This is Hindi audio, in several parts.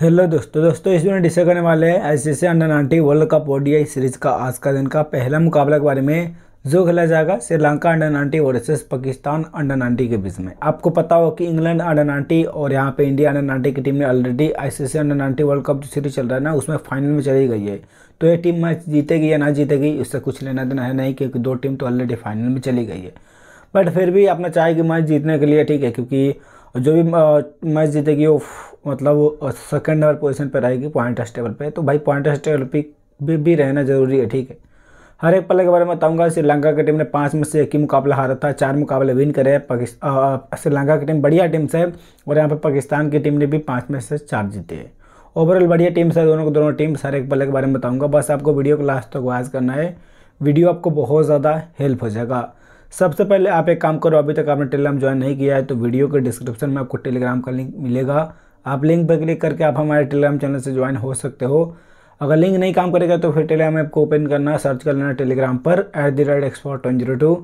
हेलो दोस्तों दोस्तों इस वीडियो डिस्कस करने वाले हैं सी under nineteen world cup ODI series का आज का दिन का पहला मुकाबला के बारे में जो खेला जाएगा Sri Lanka under ninety versus Pakistan under nineteen के बीच में आपको पता हो कि इंग्लैंड अंडर नाइनटीन और यहाँ पे इंडिया अंडर नाइनटीन की टीम ने ऑलरेडी सी अंडर नाइनटीन वर्ल्ड कप जो सीरीज चल रहा है ना उसमें फाइनल में चली गई है तो ये टीम मैच जीतेगी या ना जीतेगी इससे कुछ लेना देना है नहीं क्योंकि दो टीम तो ऑलरेडी फाइनल में चली गई है बट फिर भी अपना चाहे कि मैच जीतने के लिए ठीक है क्योंकि और जो भी मैच जीतेगी वो मतलब सेकेंड नंबर पोजीशन पर रहेगी पॉइंट टेबल पे तो भाई पॉइंट टेबल पर भी, भी रहना ज़रूरी है ठीक है हर एक पल के बारे में बताऊंगा श्रीलंका की टीम ने पाँच में से एक ही मुकाबला हारा था चार मुकाबले विन करे पाकिस्तान श्रीलंका की टीम बढ़िया टीम से और यहाँ पर पाकिस्तान की टीम ने भी पाँच में से चार जीते है ओवरऑल बढ़िया टीम से दोनों को दोनों टीम हर एक पल के बारे में बताऊँगा बस आपको वीडियो को लास्ट तक तो करना है वीडियो आपको बहुत ज़्यादा हेल्प हो जाएगा सबसे पहले आप एक काम करो अभी तक आपने टेलीग्राम ज्वाइन नहीं किया है तो वीडियो के डिस्क्रिप्शन में आपको टेलीग्राम का लिंक मिलेगा आप लिंक पर क्लिक करके आप हमारे टेलीग्राम चैनल से ज्वाइन हो सकते हो अगर लिंक नहीं काम करेगा तो फिर टेलीग्राम ऐप को ओपन करना सर्च कर लेना टेलीग्राम पर at the rate export one zero two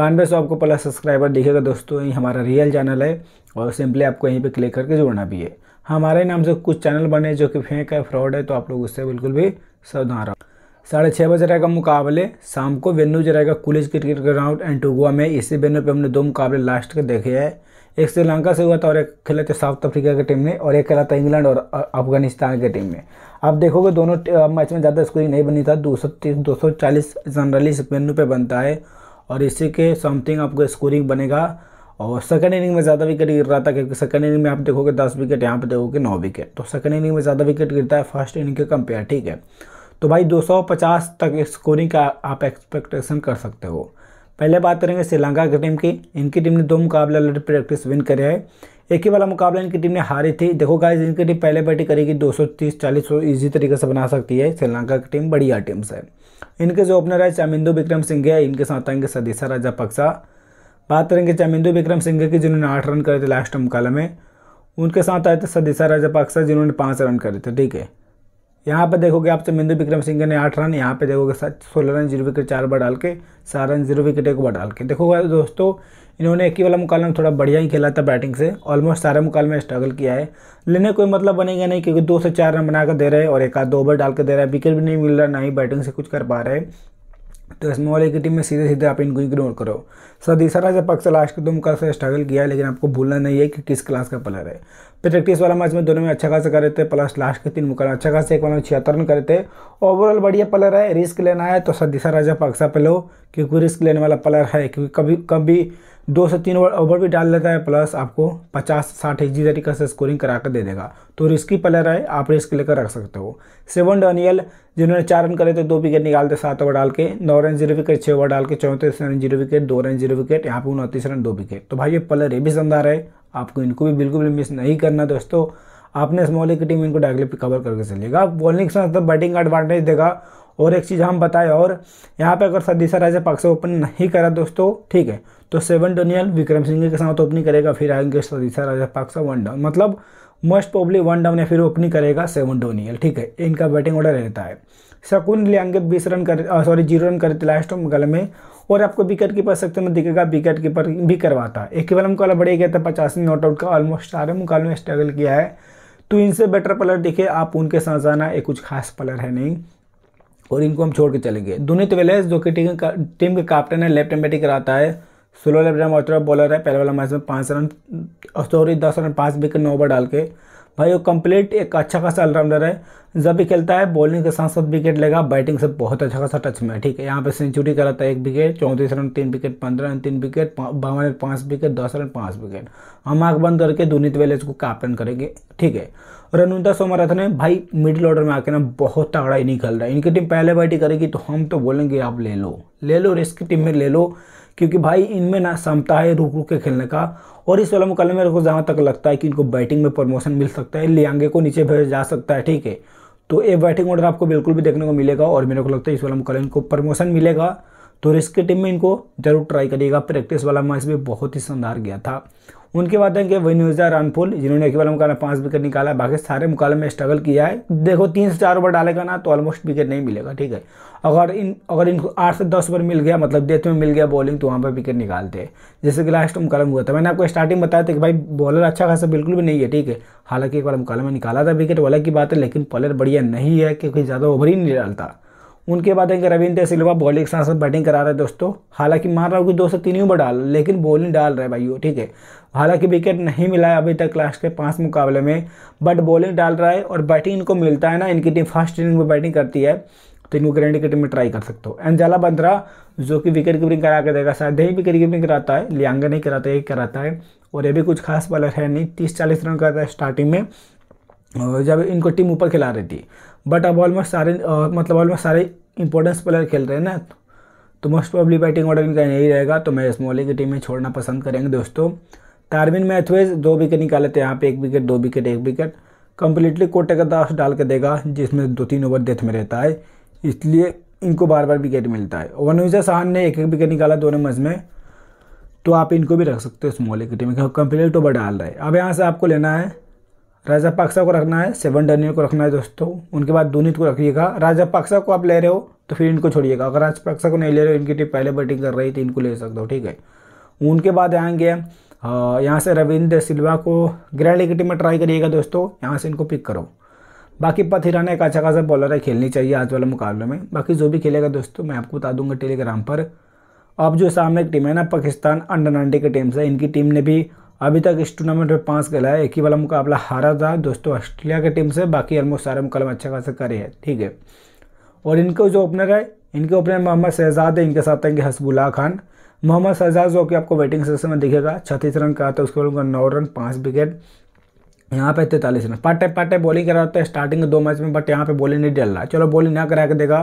बानवे सौ आपको प्लस सब्सक्राइबर दिखेगा दोस्तों यही हमारा रियल चैनल है और सिंपली आपको यहीं पे क्लिक करके जोड़ना भी है हमारे नाम से कुछ चैनल बने जो कि फेंक है फ्रॉड है तो आप लोग उससे बिल्कुल भी सावधान रहो साढ़े छः बजे रहेगा मुकाबले शाम को वेन्यू जो रहेगा कुलिज क्रिकेट ग्राउंड एंटोगुआ में इसी वेन्यू पे हमने दो मुकाबले लास्ट के देखे हैं एक श्रीलंका से हुआ था और एक खेला था साउथ अफ्रीका की टीम ने और एक खेला था इंग्लैंड और अफगानिस्तान की टीम ने आप देखोगे दोनों मैच में ज़्यादा स्कोरिंग नहीं बनी था दो सौ तीस दो सौ चालीस जनरली इस वेन्यू पर बनता है और इसी के समथिंग आपको स्कोरिंग बनेगा और सेकंड इनिंग में ज़्यादा विकेट गिर रहा था क्योंकि सेकंड इनिंग में आप देखोगे दस विकेट यहाँ पे देखोगे नौ विकेट तो सेकंड इनिंग में ज़्यादा विकेट गिरता है फर्स्ट इनिंग के कंपेयर ठीक है तो भाई 250 तक स्कोरिंग का आप एक्सपेक्टेशन कर सकते हो पहले बात करेंगे श्रीलंका की टीम की इनकी टीम ने दो मुकाबला लड़ प्रैक्टिस विन करे है एक ही वाला मुकाबला इनकी टीम ने हारी थी देखो गाइज इनकी टीम पहले बैटिंग करेगी 230 40 सौ ईजी तरीके से बना सकती है श्रीलंका की टीम बढ़िया टीम से इनके जो ओपनर है चामिंदु विक्रम सिंह है इनके साथ आएंगे सदीसा राजा पक्सा बात करेंगे चामिंदु विक्रम सिंह की जिन्होंने आठ रन करे थे लास्ट मुकाबले में उनके साथ आए थे सदीसा राजा पक्सा जिन्होंने पाँच रन करे थे ठीक है यहाँ पे देखोगे आप तो मिंदु विक्रम सिंह ने आठ रन यहाँ पे देखोगे सोलह रन जीरो विकेट चार बार डाल के सात रन जीरो विकेट एक बार डाल के देखोगे दोस्तों इन्होंने एक ही वाला मुकाबला में थोड़ा बढ़िया ही खेला था बैटिंग से ऑलमोस्ट सारे मुकाबले में स्ट्रगल किया है लेने कोई मतलब बनेगा नहीं क्योंकि दो से चार रन बनाकर दे रहे हैं और एक आध दो ओवर डाल के दे रहा है विकेट भी नहीं मिल रहा ना ही बैटिंग से कुछ कर पा रहे हैं तो की टीम में सीधे सीधे आप इनको इग्नोर करो सर तीसरा जब पक्ष लास्ट के तुम कल से स्ट्रगल किया है लेकिन आपको भूलना नहीं है कि किस क्लास का प्लेयर है प्रैक्टिस वाला मैच में दोनों में अच्छा खासा करे थे प्लस लास्ट के तीन मुकाबला अच्छा खासा एक वाला में छिहत्तर रन करे थे ओवरऑल बढ़िया प्लेयर है रिस्क लेना है तो सर तीसरा राजा पक्सा पे लो क्योंकि रिस्क लेने वाला प्लेयर है क्योंकि कभी कभी दो से तीन ओवर भी डाल लेता है प्लस आपको पचास साठ जी तरीके से स्कोरिंग करा कर दे देगा तो रिस्की प्लेयर है आप रिस्क लेकर रख सकते हो सेवन डनियल जिन्होंने चार रन करे थे दो विकेट निकालते सात ओवर डाल के नौ रन जीरो विकेट छः ओवर डाल के चौंतीस रन जीरो विकेट दो रन जीरो विकेट यहाँ पे उनतीस रन दो विकेट तो भाई ये प्लेयर ये भी शानदार है आपको इनको भी बिल्कुल भी मिस नहीं करना दोस्तों आपने स्मॉल की टीम इनको डायरेक्टली कवर करके चलेगा बॉलिंग के साथ बैटिंग एडवांटेज देगा और एक चीज़ हम बताएं और यहाँ पे अगर सदीसा राजे पाकिस्तान ओपन नहीं करा दोस्तों ठीक है तो सेवन डोनियल विक्रम सिंह के साथ ओपनिंग करेगा फिर आएंगे सदीसा राजे पाकिस्तान वन डाउन मतलब मोस्ट प्रॉब्ली वन डाउन या फिर ओपनिंग करेगा सेवन डोनियल ठीक है इनका बैटिंग ऑर्डर रहता है शकुन लियांगे बीस रन कर सॉरी जीरो रन करते लास्ट गल में और आपको विकेट कीपर सकते में दिखेगा विकेट कीपर भी करवाता एक ही वाला मुकाबला बढ़िया गया था पचास नॉट आउट का ऑलमोस्ट सारे मुकाबले में स्ट्रगल किया है तो इनसे बेटर प्लेयर दिखे आप उनके साथ जाना ये कुछ खास प्लेयर है नहीं और इनको हम छोड़ के चलेंगे दुनित तो वेलेस जो कि टीम का टीम के कैप्टन है लेफ्ट एंड बैटिंग कराता है slow left hand orthodox bowler है पहले वाला मैच में पाँच रन सॉरी दस रन पाँच विकेट नौ ओवर डाल के भाई वो कम्प्लीट एक अच्छा खासा ऑलराउंडर है जब भी खेलता है बॉलिंग के साथ साथ विकेट लेगा बैटिंग से बहुत अच्छा खासा टच में है ठीक है यहाँ पे सेंचुरी कराता है एक विकेट चौंतीस रन तीन विकेट पंद्रह रन तीन विकेट बावन रन पाँच विकेट दस रन पाँच विकेट हम आँख बंद करके दुनित वेलेज को कैप्टन करेंगे ठीक है रनुदा सोमनाथन है भाई मिडिल ऑर्डर में आके ना बहुत तगड़ा इनिंग खेल रहा है इनकी टीम पहले बैटिंग करेगी तो हम तो बोलेंगे आप ले लो ले लो रिस्क टीम में ले लो क्योंकि भाई इनमें ना क्षमता है रुक रुक के खेलने का और इस वाला मुकाबले में जहाँ तक लगता है कि इनको बैटिंग में प्रमोशन मिल सकता है लियांगे को नीचे भेज जा सकता है ठीक है तो ये बैटिंग ऑर्डर आपको बिल्कुल भी देखने को मिलेगा और मेरे को लगता है इस वाला मुकाबले इनको प्रमोशन मिलेगा तो रिस्क की टीम में इनको जरूर ट्राई करिएगा प्रैक्टिस वाला मैच भी बहुत ही शानदार गया था उनके बाद आएंगे विनुजा रानपुल जिन्होंने एक वाला मुकाबला पाँच विकेट निकाला बाकी सारे मुकाबले में स्ट्रगल किया है देखो तीन से चार ओवर डालेगा ना तो ऑलमोस्ट विकेट नहीं मिलेगा ठीक है अगर इन अगर इनको आठ से दस ओवर मिल गया मतलब डेथ में मिल गया बॉलिंग तो वहाँ पर विकेट निकालते जैसे कि लास्ट मुकालम हुआ था मैंने आपको स्टार्टिंग बताया था कि भाई बॉलर अच्छा खासा बिल्कुल भी नहीं है ठीक है हालांकि एक बार मुकालम में निकाला था विकेट वाला की बात है लेकिन बॉलर बढ़िया नहीं है क्योंकि ज़्यादा ओवर ही नहीं डालता उनके बाद एक रविंद्र सिल्वा बॉलिंग साथ साथ बैटिंग करा रहे हैं दोस्तों हालांकि मान रहा हूँ कि दो से तीन ही ओवर डाल लेकिन बॉलिंग डाल रहे भाई वो ठीक है हालांकि विकेट नहीं मिला है अभी तक लास्ट के पांच मुकाबले में बट बॉलिंग डाल रहा है और बैटिंग इनको मिलता है ना इनकी टीम फर्स्ट इनिंग में बैटिंग करती है तो इनको ग्रैंड क्रिकेट में ट्राई कर सकते हो एंजाला बंद्रा जो कि विकेट कीपिंग करा के देगा शायद ही विकेट कीपिंग कराता है लियांगा नहीं कराता है कराता है और ये भी कुछ खास बॉलर है नहीं तीस चालीस रन करता है स्टार्टिंग में जब इनको टीम ऊपर खिला रही थी बट अब ऑलमोस्ट सारे मतलब ऑलमोस्ट सारे इंपॉर्टेंस प्लेयर खेल रहे हैं ना तो मोस्ट प्रॉब्ली बैटिंग ऑर्डर इनका यही रहेगा तो मैं स्मॉली की टीम में छोड़ना पसंद करेंगे दोस्तों टारविन मैथवेज दो विकेट निकाले थे यहाँ पे एक विकेट दो विकेट एक विकेट कम्प्लीटली कोटे का दास डाल के देगा जिसमें दो तीन ओवर डेथ में रहता है इसलिए इनको बार बार विकेट मिलता है वनुजा शाहन ने एक एक विकेट निकाला दोनों मज में तो आप इनको भी रख सकते हो स्मॉली की टीम में कंप्लीट ओवर डाल रहे हैं अब यहाँ से आपको लेना है राजा पाक्सा को रखना है सेवन डनियर को रखना है दोस्तों उनके बाद दुनित को रखिएगा राजा पाक्सा को आप ले रहे हो तो फिर इनको छोड़िएगा अगर राजा पाक्सा को नहीं ले रहे हो इनकी टीम पहले बैटिंग कर रही थी तो इनको ले सकते हो ठीक है उनके बाद आएंगे यहाँ से रविंद्र सिल्वा को ग्रैंड लीग टीम में ट्राई करिएगा दोस्तों यहाँ से इनको पिक करो बाकी पथ हिराना एक अच्छा खासा बॉलर है खेलनी चाहिए आज वाले मुकाबले में बाकी जो भी खेलेगा दोस्तों मैं आपको बता दूंगा टेलीग्राम पर अब जो सामने एक टीम है ना पाकिस्तान अंडर नाइन्टी की टीम से इनकी टीम ने भी अभी तक इस टूर्नामेंट में पाँच गला है एक ही वाला मुकाबला हारा था दोस्तों ऑस्ट्रेलिया की टीम से बाकी ऑलमोस्ट सारे मुकाबले अच्छा खासा करे है ठीक है और इनके जो ओपनर है इनके ओपनर मोहम्मद शहजाद है इनके साथ आएंगे हसबुल्ला खान मोहम्मद शहजाद जो कि आपको बैटिंग सेशन में दिखेगा छत्तीस रन का था उसके बाद उनका नौ रन पाँच विकेट यहाँ पे तैंतालीस run part time part bowling करा होता है स्टार्टिंग दो मैच में बट यहाँ पे बॉलिंग नहीं डल रहा चलो बॉलिंग ना करा के देगा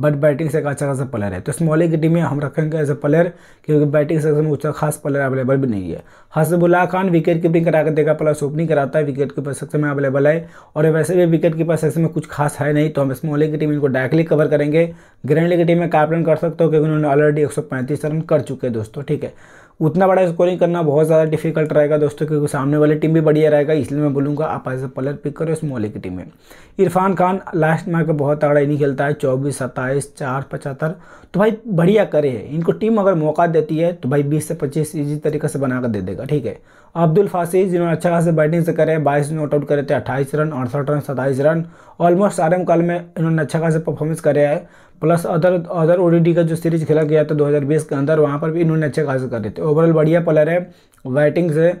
बट बैटिंग से एक अच्छा खासा प्लेयर है तो स्मॉलिंग की टीम में हम रखेंगे एज ए प्लेयर क्योंकि बैटिंग सेक्शन में उसका खास प्लेयर अवेलेबल भी नहीं है हसबुल्ला खान विकेट कीपिंग करा के देगा प्लस ओपनिंग कराता है विकेट कीपर सेक्शन में अवेलेबल है और वैसे भी विकेट कीपर सेक्शन में कुछ खास है नहीं तो हम स्मॉलिंग की टीम इनको डायरेक्टली कवर करेंगे ग्रैंड लीग की टीम में कैप्टन कर सकते हो क्योंकि उन्होंने ऑलरेडी एक रन कर चुके हैं दोस्तों ठीक है उतना बड़ा स्कोरिंग करना बहुत ज़्यादा डिफिकल्ट रहेगा दोस्तों क्योंकि सामने वाली टीम भी बढ़िया रहेगा इसलिए मैं बोलूँगा आप एज अ पलर पिक करो इस मोहल्ले की टीम में इरफान खान लास्ट मैच में बहुत तगड़ा इनिंग खेलता है चौबीस सत्ताईस चार पचहत्तर तो भाई बढ़िया करे इनको टीम अगर मौका देती है तो भाई बीस से पच्चीस इजी तरीके से बनाकर दे देगा ठीक है अब्दुल फासिज जिन्होंने अच्छा खासा बैटिंग से करे बाईस नॉट आउट करे थे अट्ठाईस रन अड़सठ रन सत्ताईस रन ऑलमोस्ट आरम काल में इन्होंने अच्छा खासा परफॉर्मेंस कराया है प्लस अदर अदर ओडीडी का जो सीरीज खेला गया था 2020 के अंदर वहाँ पर भी इन्होंने अच्छे खासे रहे थे ओवरऑल बढ़िया प्लेयर है बैटिंग से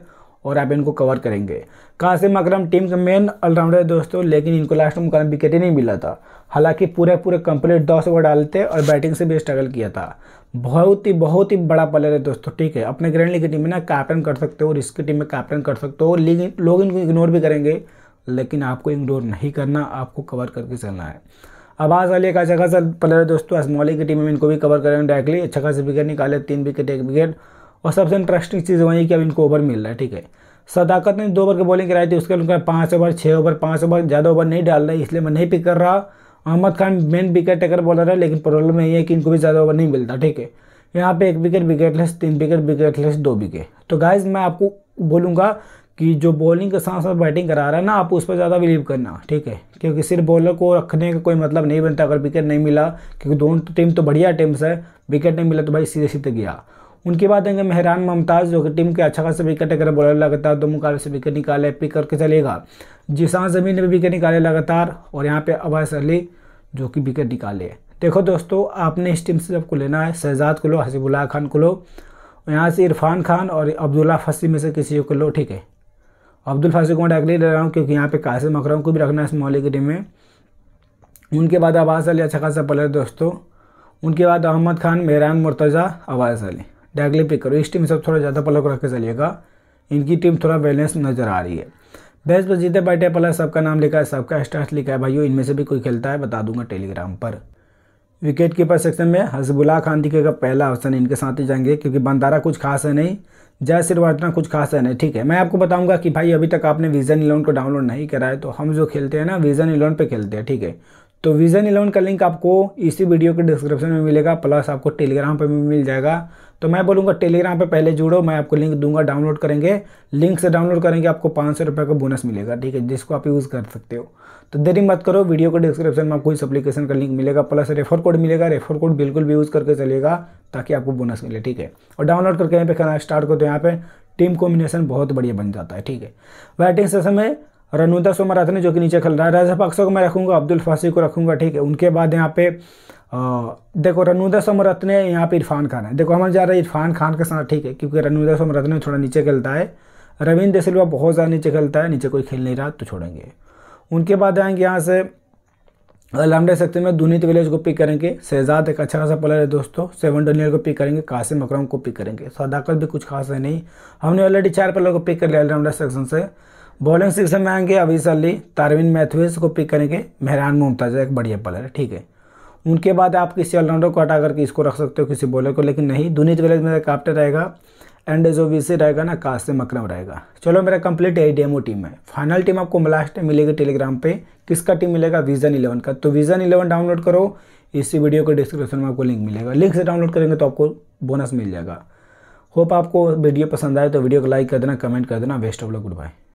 और आप इनको कवर करेंगे कासिम अकरम टीम का मेन ऑलराउंडर है दोस्तों लेकिन इनको लास्ट में कल विकेट ही नहीं मिला था हालांकि पूरे पूरे कंप्लीट दस ओवर डालते और बैटिंग से भी स्ट्रगल किया था बहुत ही बहुत ही बड़ा प्लेयर है दोस्तों ठीक है अपने ग्रैंड लीग की टीम में ना कैप्टन कर सकते हो रिस्क टीम में कैप्टन कर सकते हो लेकिन लोग इनको इग्नोर भी करेंगे लेकिन आपको इग्नोर नहीं करना आपको कवर करके चलना है आबाज अली एक अच्छा खासा प्लेयर है दोस्तों असमौली की टीम में इनको भी कवर करेंगे डायरेक्टली अच्छा खासा विकेट निकाले तीन विकेट एक विकेट और सबसे इंटरेस्टिंग चीज़ वही है कि अब इनको ओवर मिल रहा है ठीक है सदाकत ने दो ओवर की बॉलिंग कराई थी उसके उनका पाँच ओवर छः ओवर पाँच ओवर ज़्यादा ओवर नहीं डाल रहा इसलिए मैं नहीं पिक कर रहा Ahmed Khan main wicket taker bowler है लेकिन प्रॉब्लम यही है कि इनको भी ज़्यादा ओवर नहीं मिलता ठीक है यहाँ पे एक विकेट विकेटलेस तीन विकेट विकेटलेस दो विकेट तो गाइज मैं आपको बोलूँगा कि जो बॉलिंग के साथ साथ बैटिंग करा रहा है ना आप उस पर ज़्यादा बिलीव करना ठीक है क्योंकि सिर्फ बॉलर को रखने का कोई मतलब नहीं बनता अगर विकेट नहीं मिला क्योंकि दोनों टीम तो बढ़िया टीम्स है विकेट नहीं मिला तो भाई सीधे सीधे गया उनके बाद आएंगे मेहरान मुमताज जो कि टीम के अच्छा खासा विकेट अगर बॉलर लगातार दो मुकाबले से विकेट निकाले पिक करके चलेगा जिसान ज़मीन ने भी विकेट निकाले लगातार और यहाँ पे अवैस अली जो कि विकेट निकाले देखो दोस्तों आपने इस टीम से सबको लेना है शहजाद को लो हसीबुल्ला खान को लो यहाँ से इरफान खान और अब्दुल्ला फसी में से किसी को लो ठीक है अब्दुल फासिक को डायरेक्टली ले रहा हूँ क्योंकि यहाँ पे कासिम अकरम को भी रखना है इस मौली की टीम में उनके बाद आवाज़ अली अच्छा खासा प्लेयर दोस्तों उनके बाद अहमद खान मेहरान मुर्तज़ा आवाज़ अली डायरेक्टली पिक करो इस टीम सब थोड़ा ज़्यादा प्लेयर को रख के चलिएगा इनकी टीम थोड़ा बैलेंस नज़र आ रही है बेस्ट पर जीते बैठे प्लेयर सबका नाम लिखा है सबका स्टार्ट लिखा है भाइयों इनमें से भी कोई खेलता है बता दूंगा टेलीग्राम पर विकेट कीपर सेक्शन में हजबुल्ला खान दिखेगा पहला ऑप्शन इनके साथ ही जाएंगे क्योंकि बंदारा कुछ खास है नहीं जय श्रीवर्धना कुछ खास है नहीं ठीक है मैं आपको बताऊंगा कि भाई अभी तक आपने विजन इलेवन को डाउनलोड नहीं करा है तो हम जो खेलते हैं ना विजन इलेवन पे खेलते हैं ठीक है तो विजन इलेवन का लिंक आपको इसी वीडियो के डिस्क्रिप्शन में मिलेगा प्लस आपको टेलीग्राम पर भी मिल जाएगा तो मैं बोलूँगा टेलीग्राम पर पहले जुड़ो मैं आपको लिंक दूंगा डाउनलोड करेंगे लिंक से डाउनलोड करेंगे आपको पाँच सौ रुपये का बोनस मिलेगा ठीक है जिसको आप यूज़ कर सकते हो तो देरी मत करो वीडियो के डिस्क्रिप्शन में आपको इस अपलीकेशन का लिंक मिलेगा प्लस रेफर कोड मिलेगा रेफर कोड बिल्कुल भी यूज़ करके चलेगा ताकि आपको बोनस मिले ठीक है और डाउनलोड करके यहाँ पे करना स्टार्ट करो तो यहाँ पे टीम कॉम्बिनेशन बहुत बढ़िया बन जाता है ठीक है बैटिंग सेशन में रनुदा सोमा रत्न जो कि नीचे खेल रहा है राजापक्सा को मैं रखूँगा अब्दुल फासी को रखूँगा ठीक है उनके बाद यहाँ पे आ, देखो रनुदा सोमरत यहाँ पे इरफान खान है देखो हमारे जा रहे हैं इरफान खान के साथ ठीक है क्योंकि रनुदा सोमरत थोड़ा नीचे खेलता है रविंद देसिलवा बहुत ज़्यादा नीचे खेलता है नीचे कोई खेल नहीं रहा तो छोड़ेंगे उनके बाद आएंगे यहाँ से लामडे सेक्टर में दुनित विलेज को पिक करेंगे शहजाद एक अच्छा खासा प्लेयर है दोस्तों सेवन डोनियर को पिक करेंगे कासिम अकरम को पिक करेंगे सदाकत भी कुछ खास है नहीं हमने ऑलरेडी चार प्लेयर को पिक कर लिया लामडा सेक्शन से बॉलिंग सेक्शन में आएंगे अवीस अली तारविन मैथ्यूज को पिक करेंगे मेहरान मुमताज़ एक बढ़िया प्लेयर है ठीक है उनके बाद आप किसी ऑलराउंडर को हटा करके इसको रख सकते हो किसी बॉलर को लेकिन नहीं दुनित वेलेज मेरा कैप्टन रहेगा एंड जो वी से रहेगा ना से मकरम रहेगा चलो मेरा कंप्लीट यही डेमो टीम है फाइनल टीम आपको लास्ट मिलेगी टेलीग्राम पे किसका टीम मिलेगा विजन इलेवन का तो विजन इलेवन डाउनलोड करो इसी वीडियो के डिस्क्रिप्शन में आपको लिंक मिलेगा लिंक से डाउनलोड करेंगे तो आपको बोनस मिल जाएगा होप आपको वीडियो पसंद आए तो वीडियो को लाइक कर देना कमेंट कर देना best of luck good bye